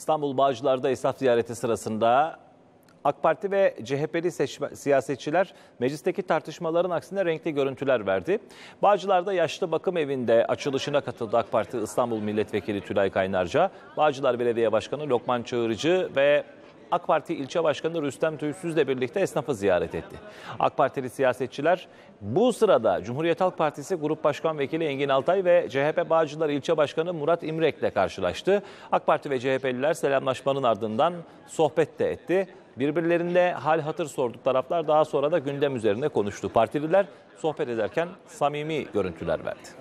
İstanbul Bağcılar'da esnaf ziyareti sırasında AK Parti ve CHP'li seçme, siyasetçiler meclisteki tartışmaların aksine renkli görüntüler verdi. Bağcılar'da yaşlı bakım evinde açılışına katıldı AK Parti İstanbul Milletvekili Tülay Kaynarca, Bağcılar Belediye Başkanı Lokman Çağırıcı ve AK Parti ilçe başkanı Rüstem Tüysüz'le birlikte esnafı ziyaret etti. AK Partili siyasetçiler bu sırada Cumhuriyet Halk Partisi Grup Başkan Vekili Engin Altay ve CHP Bağcılar ilçe başkanı Murat İmrek ile karşılaştı. AK Parti ve CHP'liler selamlaşmanın ardından sohbet de etti. Birbirlerinde hal hatır sorduk taraflar daha sonra da gündem üzerine konuştu. Partililer sohbet ederken samimi görüntüler verdi.